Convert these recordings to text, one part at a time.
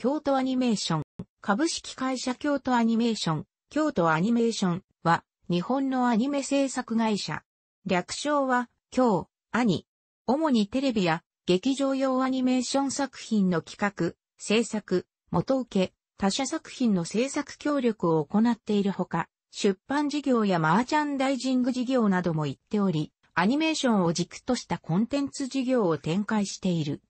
京都アニメーション、株式会社京都アニメーション、京都アニメーションは、日本のアニメ制作会社。略称は、京、アニ。主にテレビや劇場用アニメーション作品の企画、制作、元請け、他社作品の制作協力を行っているほか、出版事業やマーチャンダイジング事業なども行っており、アニメーションを軸としたコンテンツ事業を展開している。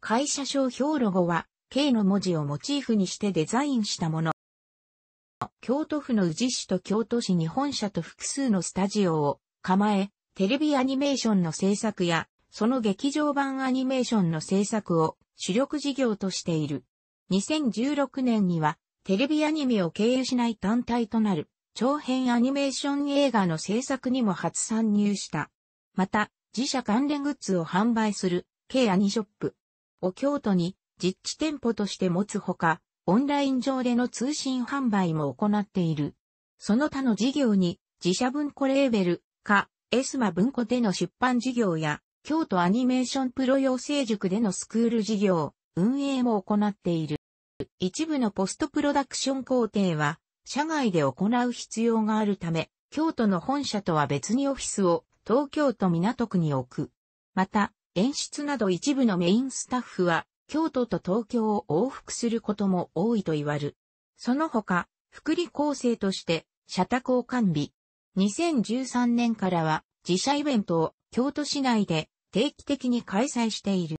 会社商標ロゴは、K の文字をモチーフにしてデザインしたもの。京都府の宇治市と京都市に本社と複数のスタジオを構え、テレビアニメーションの制作や、その劇場版アニメーションの制作を主力事業としている。2016年には、テレビアニメを経由しない団体となる、長編アニメーション映画の制作にも初参入した。また、自社関連グッズを販売する、K アニショップを京都に実地店舗として持つほか、オンライン上での通信販売も行っている。その他の事業に、自社文庫レーベル、か、エスマ文庫での出版事業や、京都アニメーションプロ養成塾でのスクール事業、運営も行っている。一部のポストプロダクション工程は、社外で行う必要があるため、京都の本社とは別にオフィスを東京都港区に置く。また、演出など一部のメインスタッフは京都と東京を往復することも多いと言わる。その他、福利厚生として、社宅を完備。2013年からは、自社イベントを京都市内で定期的に開催している。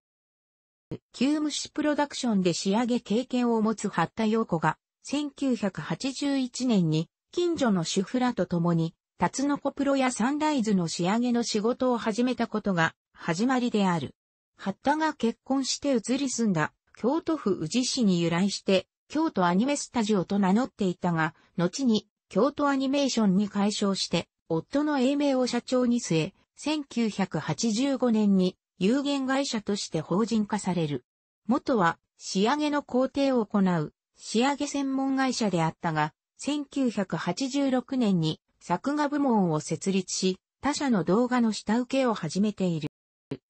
旧無プロダクションで仕上げ経験を持つ八田陽子が、1981年に近所の主婦らと共に、タツノコプロやサンライズの仕上げの仕事を始めたことが始まりである。八田が結婚して移り住んだ京都府宇治市に由来して京都アニメスタジオと名乗っていたが、後に京都アニメーションに改称して夫の英明を社長に据え、1985年に有限会社として法人化される。元は仕上げの工程を行う仕上げ専門会社であったが、1986年に作画部門を設立し、他社の動画の下請けを始めている。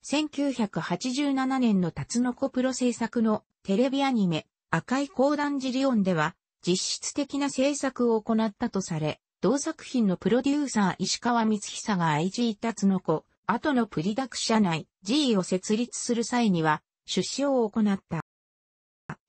1987年のタツノコプロ制作のテレビアニメ赤い講談ジリオンでは実質的な制作を行ったとされ、同作品のプロデューサー石川光久が IG タツノコ、後のプリダク社内 G を設立する際には出資を行った。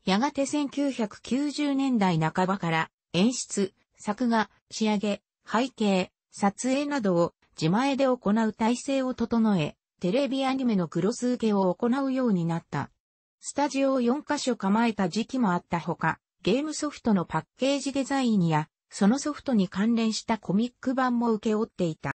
やがて1990年代半ばから演出、作画、仕上げ、背景、撮影などを自前で行う体制を整え、テレビアニメのクロス受けを行うようになった。スタジオを4カ所構えた時期もあったほか、ゲームソフトのパッケージデザインや、そのソフトに関連したコミック版も受け負っていた。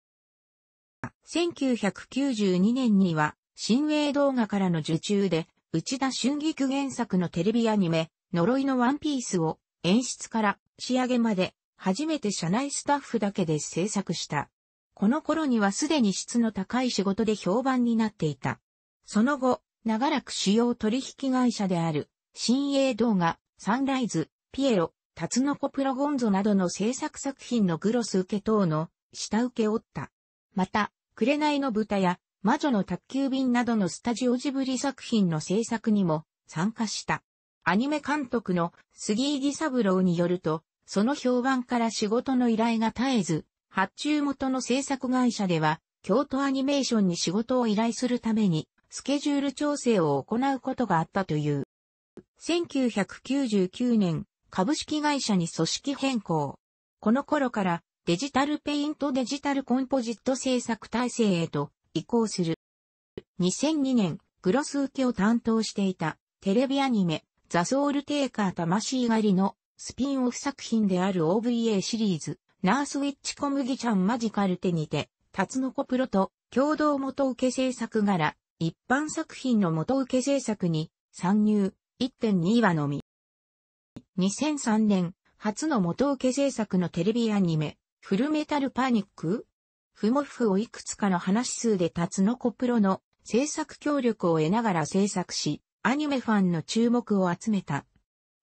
1992年には、新映動画からの受注で、内田春菊原作のテレビアニメ、呪いのワンピースを演出から仕上げまで初めて社内スタッフだけで制作した。この頃にはすでに質の高い仕事で評判になっていた。その後、長らく主要取引会社である、新栄動画、サンライズ、ピエロ、タツノコプロゴンゾなどの制作作品のグロス受け等の下請け負った。また、紅の豚や魔女の宅急便などのスタジオジブリ作品の制作にも参加した。アニメ監督の杉井義三郎によると、その評判から仕事の依頼が絶えず、発注元の制作会社では、京都アニメーションに仕事を依頼するために、スケジュール調整を行うことがあったという。1999年、株式会社に組織変更。この頃から、デジタルペイントデジタルコンポジット制作体制へと移行する。2002年、グロス受けを担当していたテレビアニメザ・ソウル・テイカー魂狩りのスピンオフ作品である OVA シリーズナースウィッチ小麦ちゃんマジカルテにて、タツノコプロと共同元け制作柄、一般作品の元け制作に参入1.2話のみ。2003年、初の元け制作のテレビアニメ、フルメタルパニックふもふをいくつかの話数でタツノコプロの制作協力を得ながら制作し、アニメファンの注目を集めた。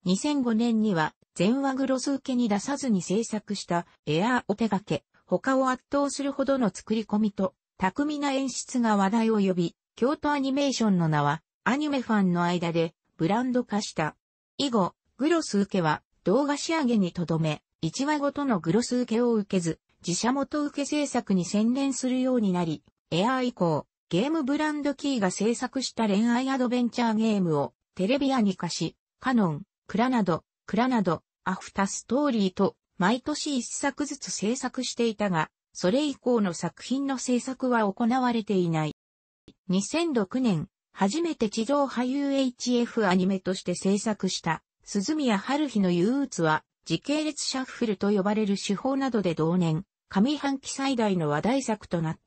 2005年には全話グロス受けに出さずに制作したエアーを手掛け、他を圧倒するほどの作り込みと、巧みな演出が話題を呼び、京都アニメーションの名は、アニメファンの間で、ブランド化した。以後、グロス受けは、動画仕上げにとどめ、1話ごとのグロス受けを受けず、自社元受け制作に専念するようになり、エアー以降、ゲームブランドキーが制作した恋愛アドベンチャーゲームをテレビアニ化し、カノン、クラなど蔵など、アフタストーリーと毎年一作ずつ制作していたが、それ以降の作品の制作は行われていない。2006年、初めて地上波 UHF アニメとして制作した、鈴宮春日の憂鬱は、時系列シャッフルと呼ばれる手法などで同年、上半期最大の話題作となっ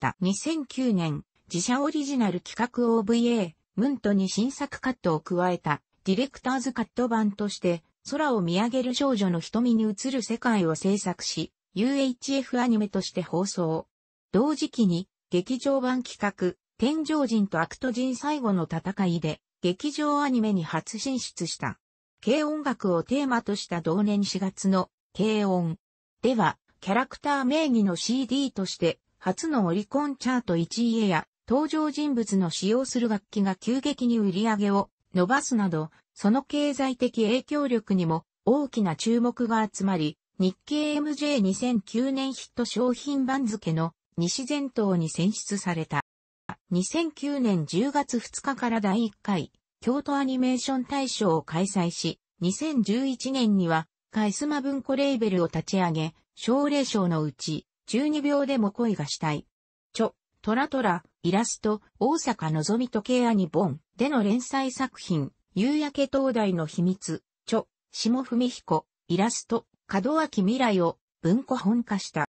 た。2009年、自社オリジナル企画 OVA、ムントに新作カットを加えた、ディレクターズカット版として、空を見上げる少女の瞳に映る世界を制作し、UHF アニメとして放送。同時期に、劇場版企画、天上人と悪都人最後の戦いで、劇場アニメに初進出した。軽音楽をテーマとした同年4月の、軽音。では、キャラクター名義の CD として、初のオリコンチャート1位へや、登場人物の使用する楽器が急激に売り上げを伸ばすなど、その経済的影響力にも大きな注目が集まり、日経 MJ2009 年ヒット商品番付の西前頭に選出された。2009年10月2日から第1回、京都アニメーション大賞を開催し、2011年には、カイスマ文庫レーベルを立ち上げ、奨励賞のうち、12秒でも恋がしたい。ちょ、トラトラ、イラスト、大阪のぞみ時計アニボンでの連載作品、夕焼け灯台の秘密、著、下文彦、イラスト、門脇未来を文庫本化した。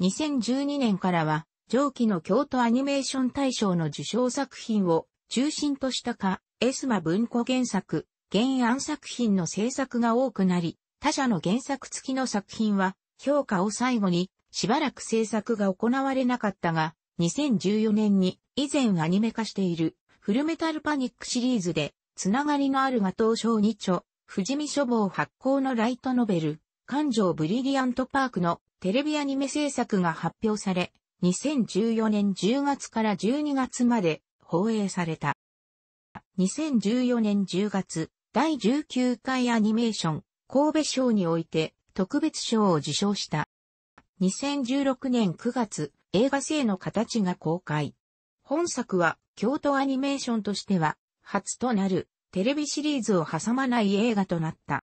2012年からは、上記の京都アニメーション大賞の受賞作品を中心としたか、エスマ文庫原作、原案作品の制作が多くなり、他社の原作付きの作品は評価を最後にしばらく制作が行われなかったが、2014年に以前アニメ化しているフルメタルパニックシリーズでつながりのある画頭賞2著、富士見書房発行のライトノベル、感情ブリリアントパークのテレビアニメ制作が発表され、2014年10月から12月まで放映された。2014年10月、第19回アニメーション、神戸賞において特別賞を受賞した。2016年9月、映画性の形が公開。本作は京都アニメーションとしては初となるテレビシリーズを挟まない映画となった。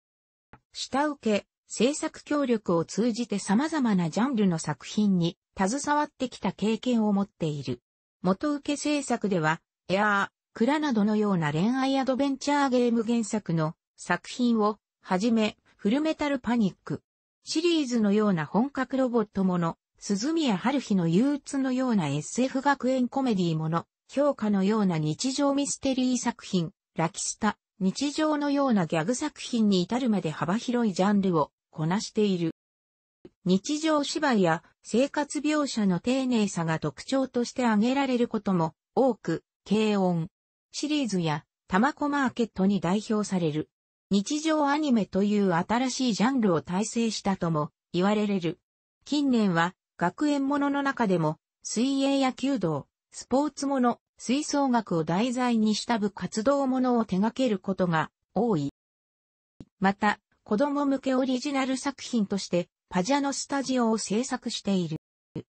下請け、制作協力を通じて様々なジャンルの作品に携わってきた経験を持っている。元請け制作では、エアー、クラなどのような恋愛アドベンチャーゲーム原作の作品をはじめ、フルメタルパニック。シリーズのような本格ロボットもの、鈴宮春日の憂鬱のような SF 学園コメディもの、評価のような日常ミステリー作品、ラキスタ、日常のようなギャグ作品に至るまで幅広いジャンルをこなしている。日常芝居や生活描写の丁寧さが特徴として挙げられることも多く、軽音シリーズやタマコマーケットに代表される。日常アニメという新しいジャンルを体制したとも言われれる。近年は学園ものの中でも、水泳や弓道、スポーツもの、吹奏楽を題材にした部活動ものを手掛けることが多い。また、子供向けオリジナル作品として、パジャノスタジオを制作している。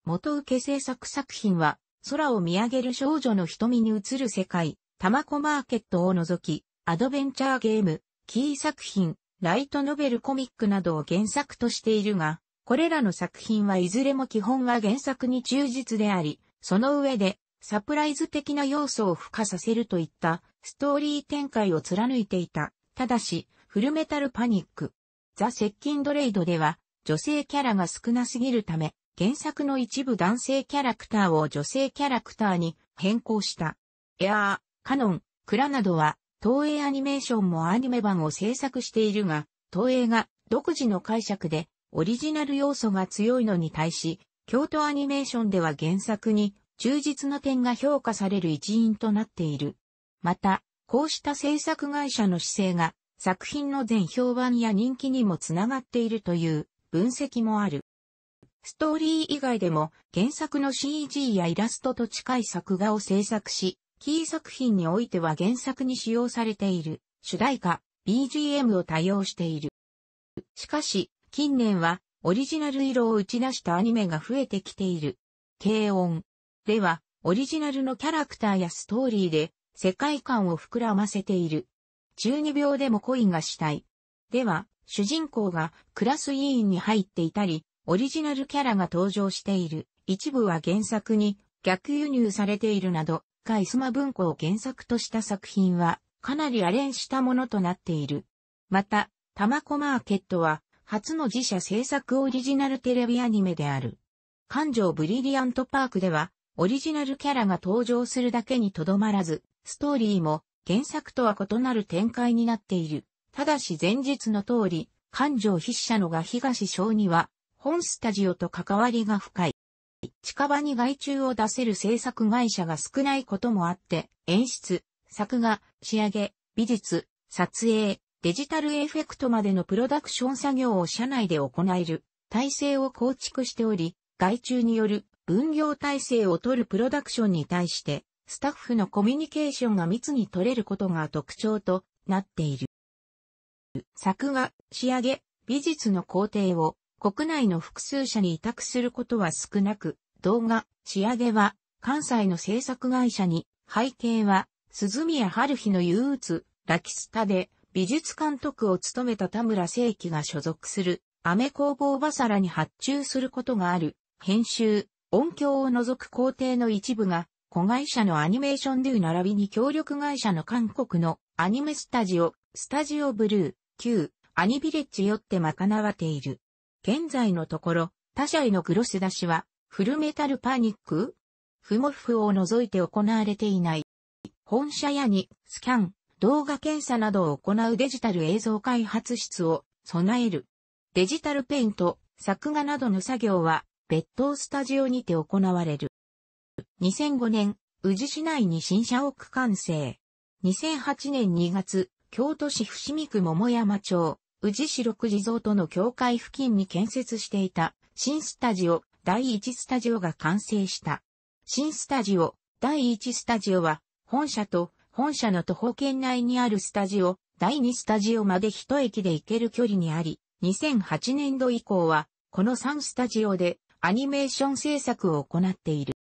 元受け制作作品は、空を見上げる少女の瞳に映る世界、タマコマーケットを除き、アドベンチャーゲーム、キー作品、ライトノベルコミックなどを原作としているが、これらの作品はいずれも基本は原作に忠実であり、その上でサプライズ的な要素を付加させるといったストーリー展開を貫いていた。ただし、フルメタルパニック、ザ・接近ドレイドでは女性キャラが少なすぎるため、原作の一部男性キャラクターを女性キャラクターに変更した。エアー、カノン、クラなどは東映アニメーションもアニメ版を制作しているが、東映が独自の解釈でオリジナル要素が強いのに対し、京都アニメーションでは原作に忠実な点が評価される一因となっている。また、こうした制作会社の姿勢が作品の全評判や人気にもつながっているという分析もある。ストーリー以外でも原作の CG やイラストと近い作画を制作し、キー作品においては原作に使用されている主題歌、BGM を多用している。しかし、近年はオリジナル色を打ち出したアニメが増えてきている。軽音。では、オリジナルのキャラクターやストーリーで世界観を膨らませている。12秒でも恋がしたい。では、主人公がクラス委員に入っていたり、オリジナルキャラが登場している。一部は原作に逆輸入されているなど、カイスマ文庫を原作とした作品は、かなりアレンしたものとなっている。また、タマコマーケットは、初の自社制作オリジナルテレビアニメである。環状ブリリアントパークでは、オリジナルキャラが登場するだけにとどまらず、ストーリーも原作とは異なる展開になっている。ただし前日の通り、環状筆者のが東小には、本スタジオと関わりが深い。近場に外注を出せる制作会社が少ないこともあって、演出、作画、仕上げ、美術、撮影、デジタルエフェクトまでのプロダクション作業を社内で行える体制を構築しており、外注による分業体制を取るプロダクションに対して、スタッフのコミュニケーションが密に取れることが特徴となっている。作画、仕上げ、美術の工程を国内の複数社に委託することは少なく、動画、仕上げは関西の制作会社に、背景は鈴宮春日の憂鬱、ラキスタで美術監督を務めた田村正樹が所属する、アメ工房バサラに発注することがある、編集、音響を除く工程の一部が、子会社のアニメーションュー並びに協力会社の韓国のアニメスタジオ、スタジオブルー、旧、アニビレッジよって賄われている。現在のところ、他社へのグロス出しは、フルメタルパニックふもふを除いて行われていない。本社屋に、スキャン、動画検査などを行うデジタル映像開発室を備える。デジタルペイント、作画などの作業は別当スタジオにて行われる。2005年、宇治市内に新社屋完成。2008年2月、京都市伏見区桃山町、宇治市六地蔵との境界付近に建設していた新スタジオ第1スタジオが完成した。新スタジオ第1スタジオは本社と本社の徒歩圏内にあるスタジオ、第2スタジオまで一駅で行ける距離にあり、2008年度以降は、この3スタジオでアニメーション制作を行っている。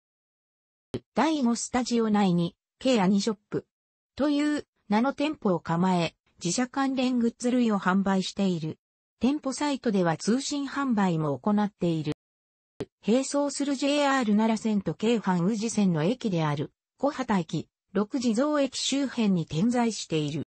第5スタジオ内に、K アニショップという名の店舗を構え、自社関連グッズ類を販売している。店舗サイトでは通信販売も行っている。並走する JR 奈良線と京阪宇治線の駅である、小畑駅、六地蔵駅周辺に点在している。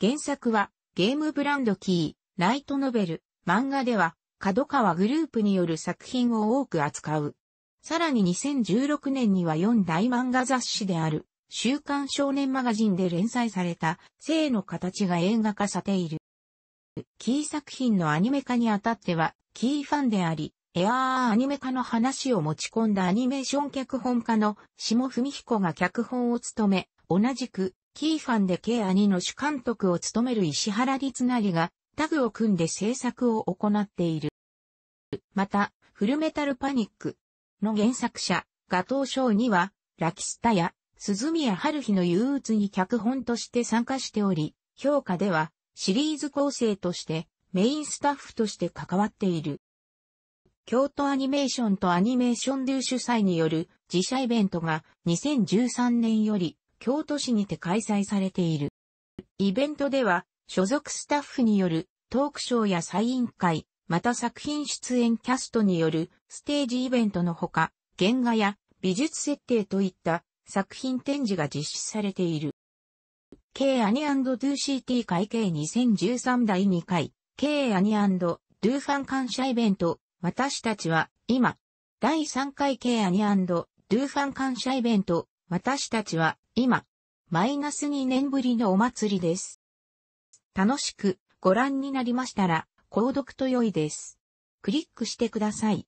原作はゲームブランドキー、ライトノベル、漫画では角川グループによる作品を多く扱う。さらに2016年には4大漫画雑誌である週刊少年マガジンで連載された性の形が映画化されている。キー作品のアニメ化にあたってはキーファンであり、エアーアニメ化の話を持ち込んだアニメーション脚本家の下文彦が脚本を務め、同じく、キーファンで K アニの主監督を務める石原律成がタグを組んで制作を行っている。また、フルメタルパニックの原作者、ガトーショーには、ラキスタや鈴宮春日の憂鬱に脚本として参加しており、評価ではシリーズ構成としてメインスタッフとして関わっている。京都アニメーションとアニメーションデュー主催による自社イベントが2013年より京都市にて開催されている。イベントでは所属スタッフによるトークショーやサイン会、また作品出演キャストによるステージイベントのほか、原画や美術設定といった作品展示が実施されている。K アニ &2CT 会計2013第2回、K アニ &2 ファン感謝イベント私たちは今、第3回ケアニドゥーファン感謝イベント、私たちは今、マイナス2年ぶりのお祭りです。楽しくご覧になりましたら、購読と良いです。クリックしてください。